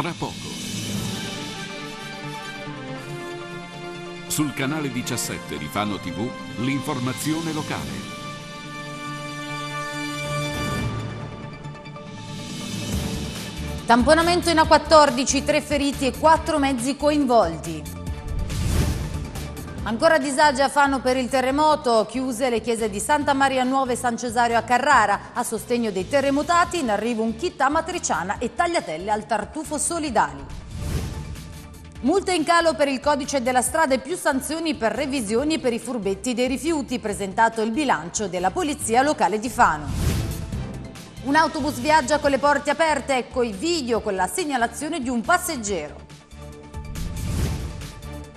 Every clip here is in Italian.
tra poco. Sul canale 17 di Fano TV, l'informazione locale. Tamponamento in A14, tre feriti e quattro mezzi coinvolti. Ancora disagi a Fano per il terremoto, chiuse le chiese di Santa Maria Nuova e San Cesario a Carrara. A sostegno dei terremotati in arrivo un kit a e tagliatelle al tartufo solidali. Multe in calo per il codice della strada e più sanzioni per revisioni per i furbetti dei rifiuti, presentato il bilancio della Polizia Locale di Fano. Un autobus viaggia con le porte aperte, ecco i video con la segnalazione di un passeggero.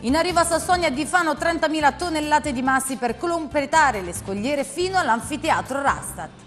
In arrivo a Sassonia di Fano 30.000 tonnellate di massi per completare le scogliere fino all'anfiteatro Rastat.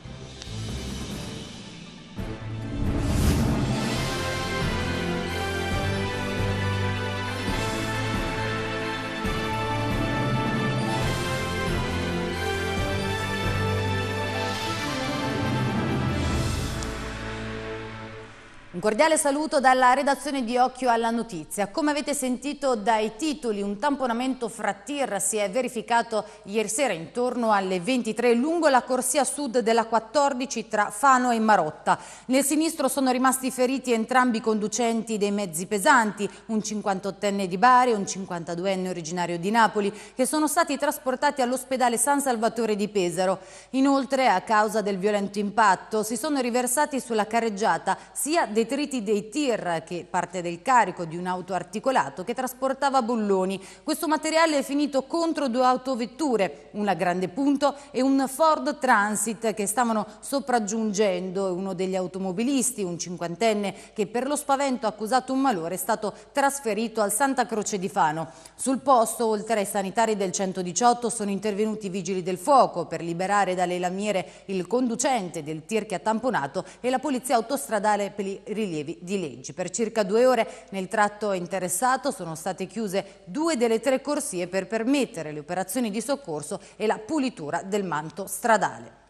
cordiale saluto dalla redazione di Occhio alla Notizia. Come avete sentito dai titoli, un tamponamento fra tir si è verificato ieri sera intorno alle 23 lungo la corsia sud della 14 tra Fano e Marotta. Nel sinistro sono rimasti feriti entrambi i conducenti dei mezzi pesanti, un 58enne di Bari e un 52enne originario di Napoli, che sono stati trasportati all'ospedale San Salvatore di Pesaro. Inoltre, a causa del violento impatto, si sono riversati sulla carreggiata sia dei scritti dei tir, che parte del carico di un auto articolato che trasportava bulloni. Questo materiale è finito contro due autovetture, una Grande Punto e un Ford Transit che stavano sopraggiungendo. Uno degli automobilisti, un cinquantenne, che per lo spavento ha accusato un malore, è stato trasferito al Santa Croce di Fano. Sul posto, oltre ai sanitari del 118, sono intervenuti i vigili del fuoco per liberare dalle lamiere il conducente del tir che ha tamponato e la polizia autostradale per i rilievi di leggi. Per circa due ore nel tratto interessato sono state chiuse due delle tre corsie per permettere le operazioni di soccorso e la pulitura del manto stradale.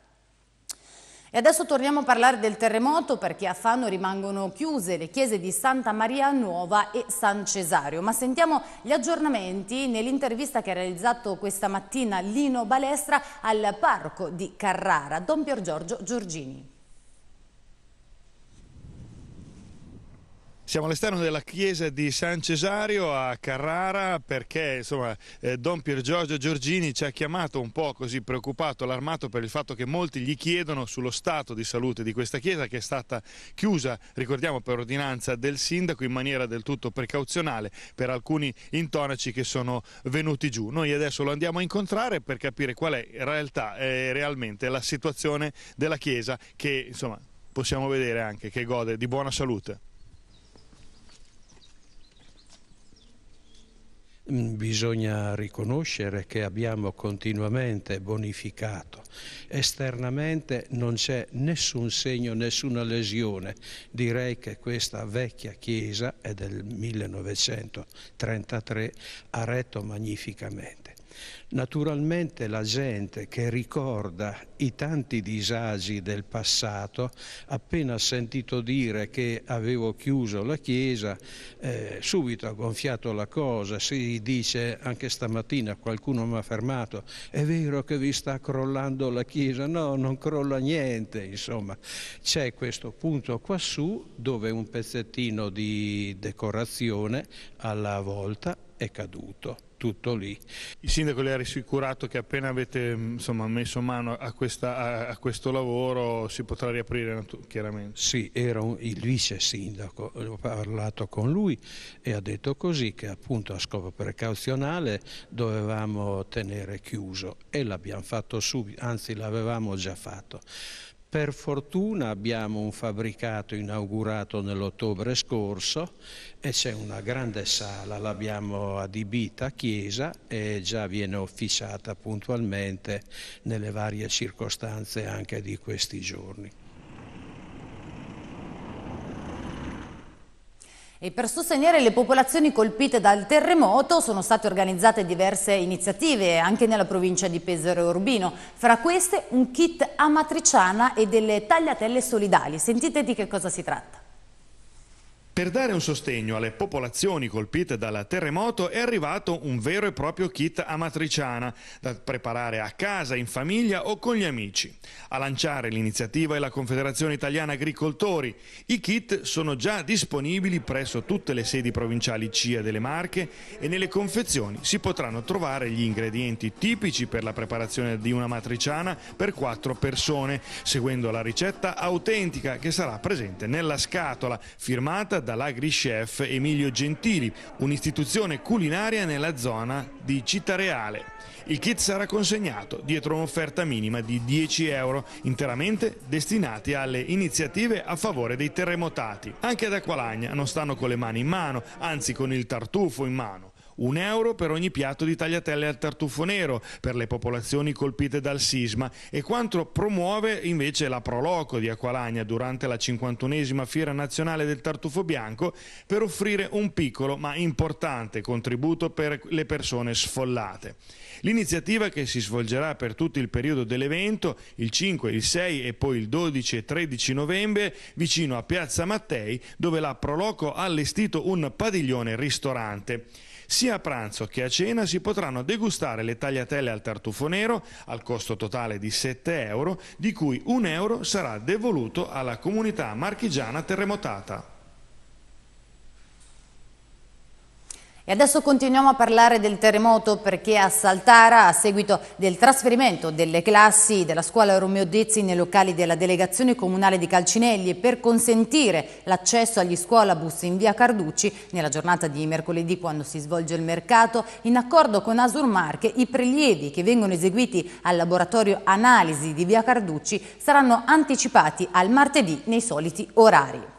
E adesso torniamo a parlare del terremoto perché a Fano rimangono chiuse le chiese di Santa Maria Nuova e San Cesario. Ma sentiamo gli aggiornamenti nell'intervista che ha realizzato questa mattina Lino Balestra al parco di Carrara. Don Pier Giorgio Giorgini. Siamo all'esterno della chiesa di San Cesario a Carrara perché insomma, eh, Don Pier Giorgio Giorgini ci ha chiamato un po' così preoccupato, allarmato per il fatto che molti gli chiedono sullo stato di salute di questa chiesa che è stata chiusa, ricordiamo, per ordinanza del sindaco in maniera del tutto precauzionale per alcuni intonaci che sono venuti giù. Noi adesso lo andiamo a incontrare per capire qual è in realtà eh, realmente la situazione della chiesa che insomma, possiamo vedere anche che gode di buona salute. Mm, bisogna riconoscere che abbiamo continuamente bonificato. Esternamente non c'è nessun segno, nessuna lesione. Direi che questa vecchia chiesa è del 1933 ha retto magnificamente. Naturalmente la gente che ricorda i tanti disagi del passato, appena sentito dire che avevo chiuso la chiesa, eh, subito ha gonfiato la cosa, si dice anche stamattina qualcuno mi ha fermato, è vero che vi sta crollando la chiesa, no, non crolla niente, insomma, c'è questo punto quassù dove un pezzettino di decorazione alla volta è caduto tutto lì. Il sindaco le ha rassicurato che appena avete mm, insomma, messo mano a, questa, a, a, questo lavoro si potrà riaprire chiaramente. Sì, era un, il vice sindaco, eh, ho parlato con lui e ha detto così che appunto a scopo precauzionale dovevamo tenere chiuso e l'abbiamo fatto subito, anzi l'avevamo già fatto. Per fortuna abbiamo un fabbricato inaugurato nell'ottobre scorso e c'è una grande sala, l'abbiamo adibita a chiesa e già viene officiata puntualmente nelle varie circostanze anche di questi giorni. E per sostenere le popolazioni colpite dal terremoto sono state organizzate diverse iniziative anche nella provincia di Pesaro e Urbino, fra queste un kit amatriciana e delle tagliatelle solidali. Sentite di che cosa si tratta. Per dare un sostegno alle popolazioni colpite dal terremoto è arrivato un vero e proprio kit amatriciana da preparare a casa, in famiglia o con gli amici. A lanciare l'iniziativa è la Confederazione Italiana Agricoltori. I kit sono già disponibili presso tutte le sedi provinciali CIA delle Marche e nelle confezioni si potranno trovare gli ingredienti tipici per la preparazione di una matriciana per quattro persone, seguendo la ricetta autentica che sarà presente nella scatola firmata dall'agri-chef Emilio Gentili, un'istituzione culinaria nella zona di Città Reale. Il kit sarà consegnato dietro un'offerta minima di 10 euro, interamente destinati alle iniziative a favore dei terremotati. Anche ad Aqualagna non stanno con le mani in mano, anzi con il tartufo in mano. Un euro per ogni piatto di tagliatelle al tartufo nero per le popolazioni colpite dal sisma e quanto promuove invece la Proloco di Aqualagna durante la 51esima Fiera Nazionale del Tartufo Bianco per offrire un piccolo ma importante contributo per le persone sfollate. L'iniziativa che si svolgerà per tutto il periodo dell'evento, il 5, il 6 e poi il 12 e 13 novembre, vicino a Piazza Mattei, dove la Proloco ha allestito un padiglione ristorante. Sia a pranzo che a cena si potranno degustare le tagliatelle al tartufo nero al costo totale di 7 euro, di cui 1 euro sarà devoluto alla comunità marchigiana terremotata. E adesso continuiamo a parlare del terremoto perché a Saltara, a seguito del trasferimento delle classi della scuola Romeo Dezzi nei locali della delegazione comunale di Calcinelli e per consentire l'accesso agli scuolabus in via Carducci, nella giornata di mercoledì quando si svolge il mercato, in accordo con Asur Marche, i prelievi che vengono eseguiti al laboratorio analisi di via Carducci saranno anticipati al martedì nei soliti orari.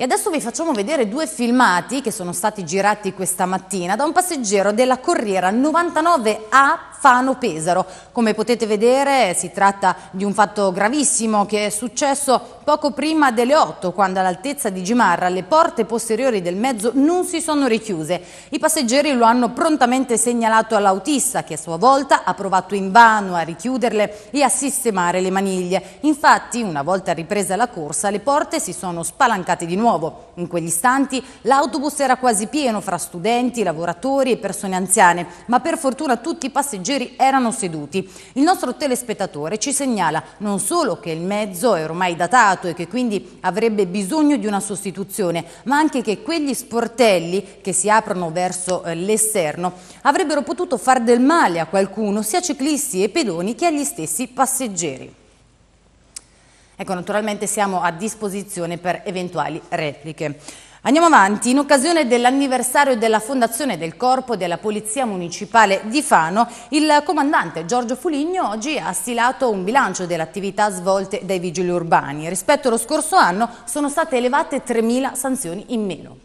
E adesso vi facciamo vedere due filmati che sono stati girati questa mattina da un passeggero della Corriera 99A Fano Pesaro. Come potete vedere si tratta di un fatto gravissimo che è successo poco prima delle 8 quando all'altezza di Gimarra le porte posteriori del mezzo non si sono richiuse. I passeggeri lo hanno prontamente segnalato all'autista che a sua volta ha provato invano a richiuderle e a sistemare le maniglie. Infatti una volta ripresa la corsa le porte si sono spalancate di nuovo nuovo. In quegli istanti l'autobus era quasi pieno fra studenti, lavoratori e persone anziane, ma per fortuna tutti i passeggeri erano seduti. Il nostro telespettatore ci segnala non solo che il mezzo è ormai datato e che quindi avrebbe bisogno di una sostituzione, ma anche che quegli sportelli che si aprono verso eh, l'esterno avrebbero potuto far del male a qualcuno, sia ciclisti e pedoni che agli stessi passeggeri. Ecco, naturalmente siamo a disposizione per eventuali repliche. Andiamo avanti, in occasione dell'anniversario della fondazione del Corpo della Polizia Municipale di Fano, il comandante Giorgio Fuligno oggi ha stilato un bilancio delle attività svolte dai vigili urbani. Rispetto allo scorso anno sono state elevate 3.000 sanzioni in meno.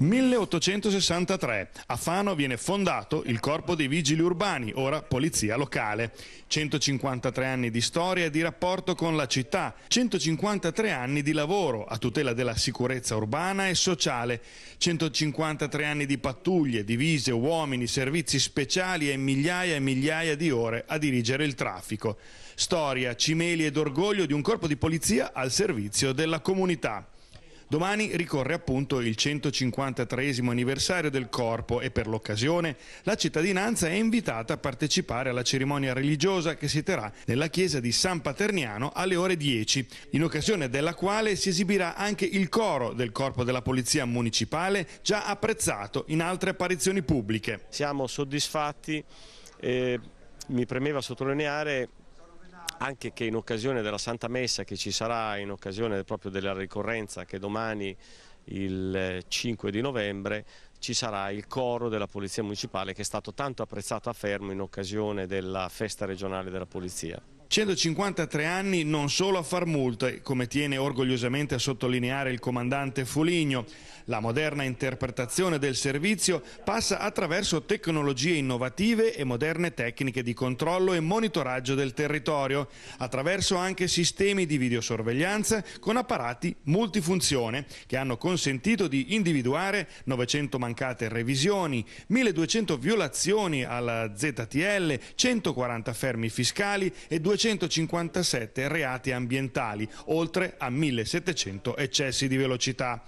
1863. A Fano viene fondato il Corpo dei Vigili Urbani, ora Polizia Locale. 153 anni di storia e di rapporto con la città, 153 anni di lavoro a tutela della sicurezza urbana e sociale, 153 anni di pattuglie, divise, uomini, servizi speciali e migliaia e migliaia di ore a dirigere il traffico. Storia, cimeli ed orgoglio di un corpo di polizia al servizio della comunità. Domani ricorre appunto il 153 anniversario del corpo e per l'occasione la cittadinanza è invitata a partecipare alla cerimonia religiosa che si terrà nella chiesa di San Paterniano alle ore 10, in occasione della quale si esibirà anche il coro del corpo della polizia municipale già apprezzato in altre apparizioni pubbliche. Siamo soddisfatti e mi premeva sottolineare anche che in occasione della Santa Messa che ci sarà in occasione proprio della ricorrenza che domani il 5 eh, di novembre ci sarà il coro della Polizia Municipale che è stato tanto apprezzato a Fermo in occasione della festa regionale della Polizia. 153 anni non solo a far multe, come tiene orgogliosamente a sottolineare il comandante Foligno. La moderna interpretazione del servizio passa attraverso tecnologie innovative e moderne tecniche di controllo e monitoraggio del territorio, attraverso anche sistemi di videosorveglianza con apparati multifunzione che hanno consentito di individuare 900 mancate revisioni, 1200 violazioni alla ZTL, 140 fermi fiscali e 200 857 reati ambientali, oltre a 1700 eccessi di velocità.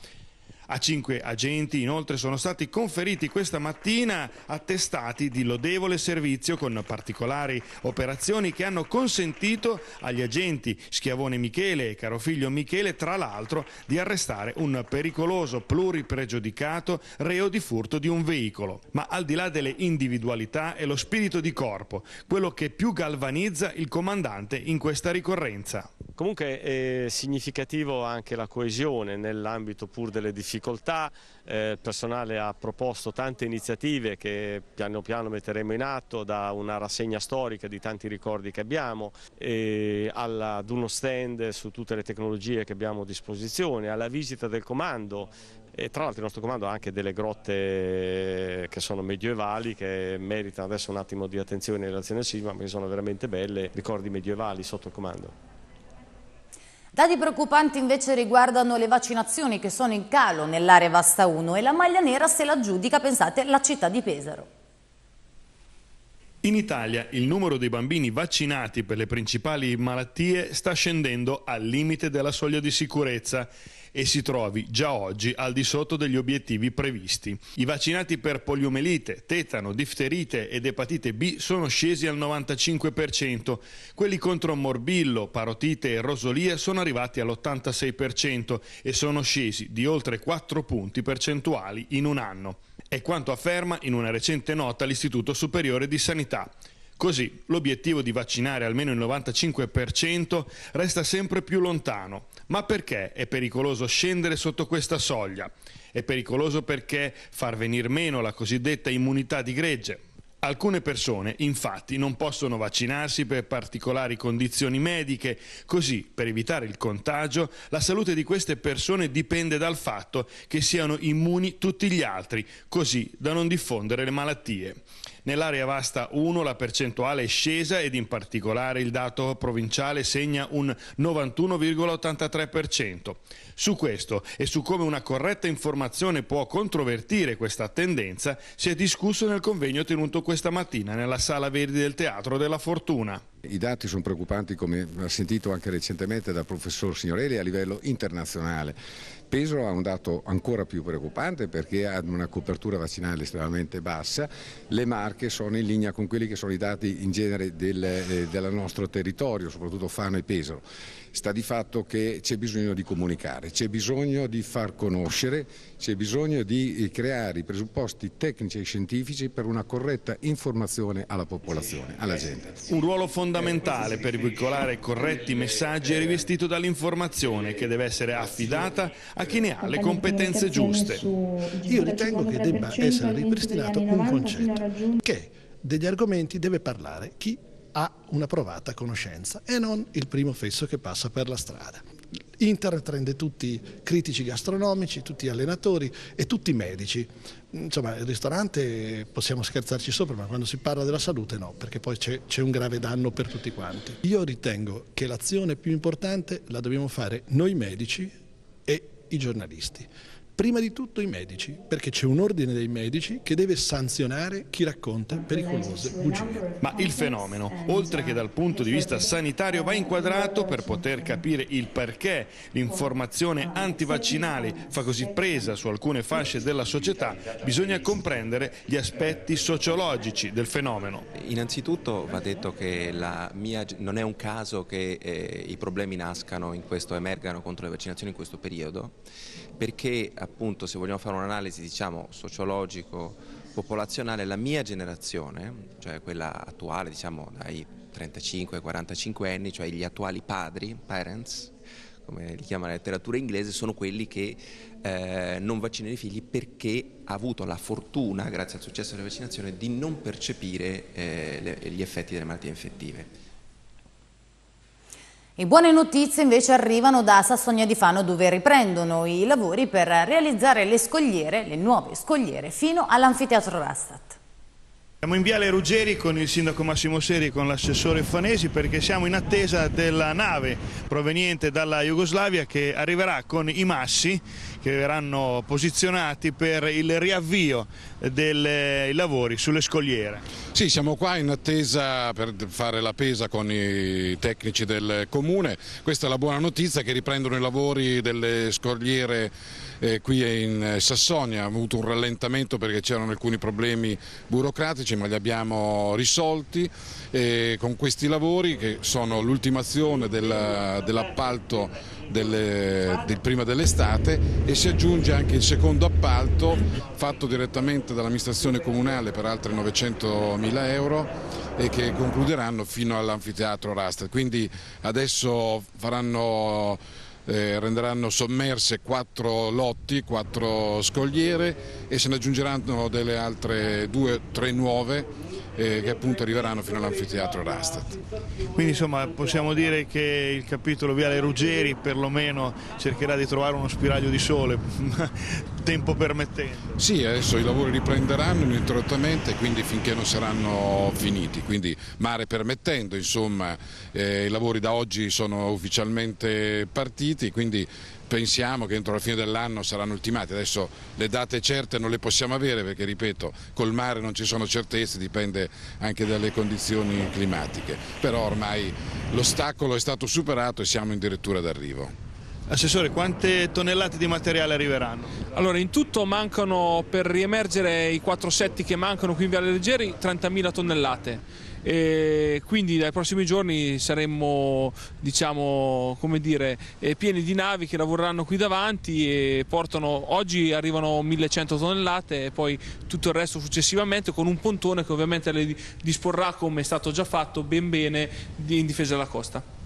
A cinque agenti inoltre sono stati conferiti questa mattina attestati di lodevole servizio con particolari operazioni che hanno consentito agli agenti Schiavone Michele e caro figlio Michele tra l'altro di arrestare un pericoloso pluripregiudicato reo di furto di un veicolo. Ma al di là delle individualità è lo spirito di corpo, quello che più galvanizza il comandante in questa ricorrenza. Comunque è significativo anche la coesione nell'ambito pur delle difficoltà difficoltà, eh, il personale ha proposto tante iniziative che piano piano metteremo in atto, da una rassegna storica di tanti ricordi che abbiamo, alla, ad uno stand su tutte le tecnologie che abbiamo a disposizione, alla visita del comando e tra l'altro il nostro comando ha anche delle grotte eh, che sono medievali che meritano adesso un attimo di attenzione in relazione al sisma perché sono veramente belle, ricordi medievali sotto il comando. Dati preoccupanti invece riguardano le vaccinazioni che sono in calo nell'area Vasta 1 e la maglia nera se la giudica, pensate, la città di Pesaro. In Italia il numero dei bambini vaccinati per le principali malattie sta scendendo al limite della soglia di sicurezza e si trovi già oggi al di sotto degli obiettivi previsti. I vaccinati per poliomelite, tetano, difterite ed epatite B sono scesi al 95%, quelli contro morbillo, parotite e rosolia sono arrivati all'86% e sono scesi di oltre 4 punti percentuali in un anno. È quanto afferma in una recente nota l'Istituto Superiore di Sanità. Così l'obiettivo di vaccinare almeno il 95% resta sempre più lontano. Ma perché è pericoloso scendere sotto questa soglia? È pericoloso perché far venir meno la cosiddetta immunità di gregge, Alcune persone infatti non possono vaccinarsi per particolari condizioni mediche, così per evitare il contagio la salute di queste persone dipende dal fatto che siano immuni tutti gli altri, così da non diffondere le malattie. Nell'area vasta 1 la percentuale è scesa ed in particolare il dato provinciale segna un 91,83%. Su questo e su come una corretta informazione può controvertire questa tendenza si è discusso nel convegno tenuto questa mattina nella Sala Verdi del Teatro della Fortuna. I dati sono preoccupanti come ha sentito anche recentemente dal professor Signorelli a livello internazionale. Pesaro ha un dato ancora più preoccupante perché ha una copertura vaccinale estremamente bassa, le marche sono in linea con quelli che sono i dati in genere del, eh, del nostro territorio, soprattutto Fano e Pesaro. Sta di fatto che c'è bisogno di comunicare, c'è bisogno di far conoscere, c'è bisogno di eh, creare i presupposti tecnici e scientifici per una corretta informazione alla popolazione, alla gente. Un ruolo fondamentale fondamentale per veicolare corretti messaggi è rivestito dall'informazione che deve essere affidata a chi ne ha le competenze giuste. Io ritengo che debba essere ripristinato un concetto che degli argomenti deve parlare chi ha una provata conoscenza e non il primo fesso che passa per la strada. Inter prende tutti critici gastronomici, tutti allenatori e tutti i medici. Insomma, il ristorante possiamo scherzarci sopra, ma quando si parla della salute no, perché poi c'è un grave danno per tutti quanti. Io ritengo che l'azione più importante la dobbiamo fare noi medici e i giornalisti. Prima di tutto i medici, perché c'è un ordine dei medici che deve sanzionare chi racconta pericolose bugie. Ma il fenomeno, eh, oltre che dal punto di esatto. vista sanitario, va inquadrato per poter capire il perché l'informazione antivaccinale fa così presa su alcune fasce della società, bisogna comprendere gli aspetti sociologici del fenomeno. Innanzitutto va detto che mia... non è un caso che eh, i problemi nascano in questo, emergano contro le vaccinazioni in questo periodo, perché appunto se vogliamo fare un'analisi diciamo sociologico popolazionale la mia generazione, cioè quella attuale diciamo dai 35 ai 45 anni, cioè gli attuali padri, parents, come li chiama la letteratura inglese, sono quelli che eh, non vaccinano i figli perché ha avuto la fortuna, grazie al successo della vaccinazione, di non percepire eh, le, gli effetti delle malattie infettive. Le buone notizie invece arrivano da Sassonia di Fano dove riprendono i lavori per realizzare le scogliere, le nuove scogliere, fino all'anfiteatro Rastat. Siamo in Viale Ruggeri con il sindaco Massimo Seri e con l'assessore Fanesi perché siamo in attesa della nave proveniente dalla Jugoslavia che arriverà con i massi che verranno posizionati per il riavvio dei eh, lavori sulle scogliere. Sì, siamo qua in attesa per fare la pesa con i tecnici del comune. Questa è la buona notizia che riprendono i lavori delle scogliere eh, qui in eh, Sassonia, ha avuto un rallentamento perché c'erano alcuni problemi burocratici ma li abbiamo risolti eh, con questi lavori che sono l'ultimazione dell'appalto dell del prima dell'estate e si aggiunge anche il secondo appalto fatto direttamente dall'amministrazione comunale per altri 900 mila euro e che concluderanno fino all'anfiteatro Rasta. Quindi adesso faranno eh, renderanno sommerse quattro lotti, quattro scogliere e se ne aggiungeranno delle altre due, o tre nuove eh, che appunto arriveranno fino all'anfiteatro Rastat. Quindi insomma possiamo dire che il capitolo Viale Ruggeri perlomeno cercherà di trovare uno spiraglio di sole, tempo permettendo. Sì, adesso i lavori riprenderanno ininterrottamente, quindi finché non saranno finiti, quindi mare permettendo, insomma eh, i lavori da oggi sono ufficialmente partiti, quindi pensiamo che entro la fine dell'anno saranno ultimate. Adesso le date certe non le possiamo avere perché, ripeto, col mare non ci sono certezze, dipende anche dalle condizioni climatiche. Però ormai l'ostacolo è stato superato e siamo addirittura d'arrivo. Assessore, quante tonnellate di materiale arriveranno? Allora, in tutto mancano per riemergere i quattro setti che mancano qui in Viale Leggeri 30.000 tonnellate e quindi dai prossimi giorni saremmo diciamo, dire, eh, pieni di navi che lavoreranno qui davanti e portano, oggi arrivano 1100 tonnellate e poi tutto il resto successivamente con un pontone che ovviamente le disporrà come è stato già fatto ben bene in difesa della costa.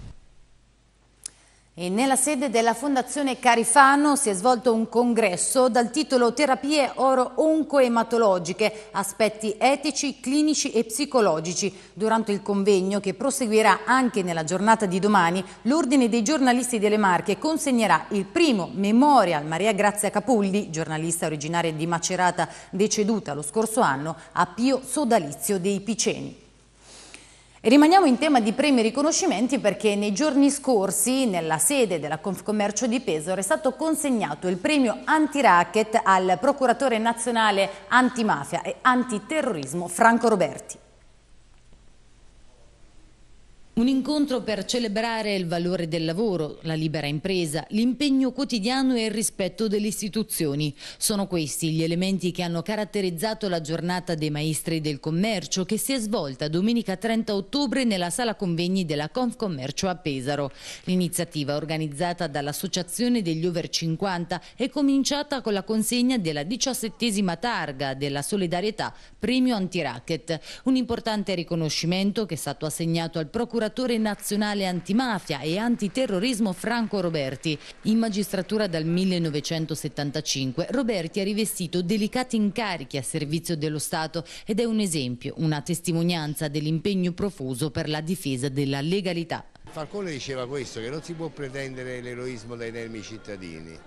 E nella sede della Fondazione Carifano si è svolto un congresso dal titolo Terapie oro-oncoematologiche, aspetti etici, clinici e psicologici. Durante il convegno, che proseguirà anche nella giornata di domani, l'Ordine dei giornalisti delle Marche consegnerà il primo Memorial Maria Grazia Capulli, giornalista originaria di Macerata deceduta lo scorso anno, a Pio Sodalizio dei Piceni rimaniamo in tema di premi e riconoscimenti perché nei giorni scorsi nella sede della Confcommercio di Pesaro è stato consegnato il premio anti-racket al procuratore nazionale antimafia e antiterrorismo Franco Roberti. Un incontro per celebrare il valore del lavoro, la libera impresa, l'impegno quotidiano e il rispetto delle istituzioni. Sono questi gli elementi che hanno caratterizzato la giornata dei maestri del commercio che si è svolta domenica 30 ottobre nella sala convegni della Confcommercio a Pesaro. L'iniziativa organizzata dall'Associazione degli Over 50 è cominciata con la consegna della diciassettesima targa della solidarietà Premio Antiracket, un importante riconoscimento che è stato assegnato al procuratore procuratore nazionale antimafia e antiterrorismo Franco Roberti. In magistratura dal 1975 Roberti ha rivestito delicati incarichi a servizio dello Stato ed è un esempio, una testimonianza dell'impegno profuso per la difesa della legalità. Falcone diceva questo, che non si può pretendere l'eroismo dai nemici cittadini,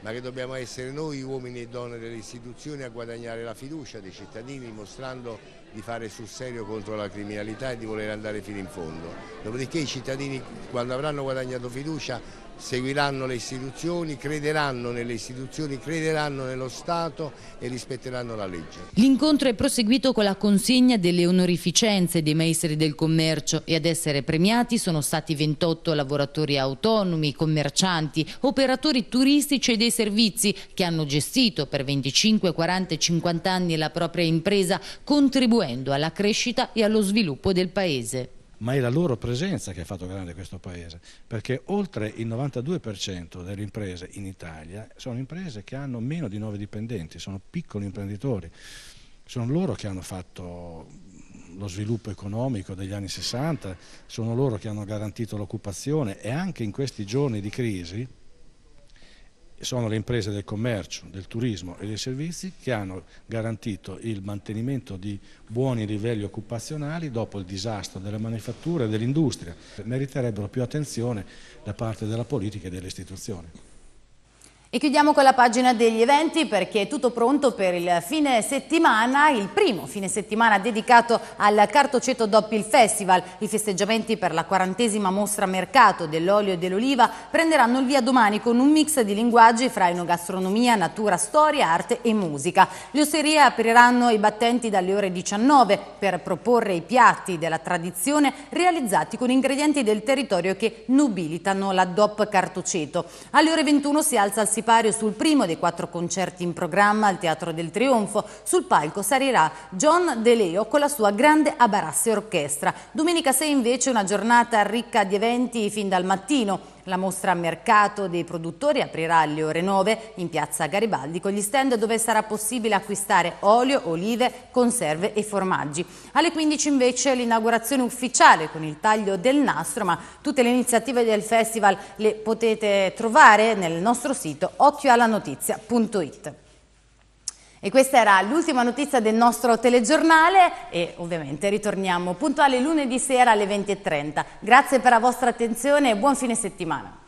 ma che dobbiamo essere noi uomini e donne delle istituzioni a guadagnare la fiducia dei cittadini mostrando di fare sul serio contro la criminalità e di voler andare fino in fondo. Dopodiché i cittadini quando avranno guadagnato fiducia seguiranno le istituzioni, crederanno nelle istituzioni, crederanno nello Stato e rispetteranno la legge. L'incontro è proseguito con la consegna delle onorificenze dei maestri del commercio e ad essere premiati sono stati 28 lavoratori autonomi, commercianti, operatori turistici e dei servizi che hanno gestito per 25, 40 e 50 anni la propria impresa contribuendo contribuendo alla crescita e allo sviluppo del Paese ma è la loro presenza che ha fatto grande questo paese, perché oltre il 92% delle imprese in Italia sono imprese che hanno meno di 9 dipendenti, sono piccoli imprenditori, sono loro che hanno fatto lo sviluppo economico degli anni 60, sono loro che hanno garantito l'occupazione e anche in questi giorni di crisi sono le imprese del commercio, del turismo e dei servizi che hanno garantito il mantenimento di buoni livelli occupazionali dopo il disastro della manifattura e dell'industria. Meriterebbero più attenzione da parte della politica e delle istituzioni. E chiudiamo con la pagina degli eventi perché è tutto pronto per il fine settimana, il primo fine settimana dedicato al Cartoceto Doppil Festival. I festeggiamenti per la quarantesima mostra mercato dell'olio e dell'oliva prenderanno il via domani con un mix di linguaggi fra enogastronomia, natura, storia, arte e musica. Le osterie apriranno i battenti dalle ore 19 per proporre i piatti della tradizione realizzati con ingredienti del territorio che nobilitano la DOP Cartoceto. Alle ore 21 si alza il sipario sul primo dei quattro concerti in programma al Teatro del Trionfo. Sul palco salirà John De Leo con la sua grande Abarasse Orchestra. Domenica 6 invece una giornata ricca di eventi fin dal mattino. La mostra mercato dei produttori aprirà alle ore 9 in piazza Garibaldi con gli stand dove sarà possibile acquistare olio, olive, conserve e formaggi. Alle 15 invece l'inaugurazione ufficiale con il taglio del nastro, ma tutte le iniziative del festival le potete trovare nel nostro sito occhioalanotizia.it. E questa era l'ultima notizia del nostro telegiornale e ovviamente ritorniamo puntuali lunedì sera alle 20.30. Grazie per la vostra attenzione e buon fine settimana.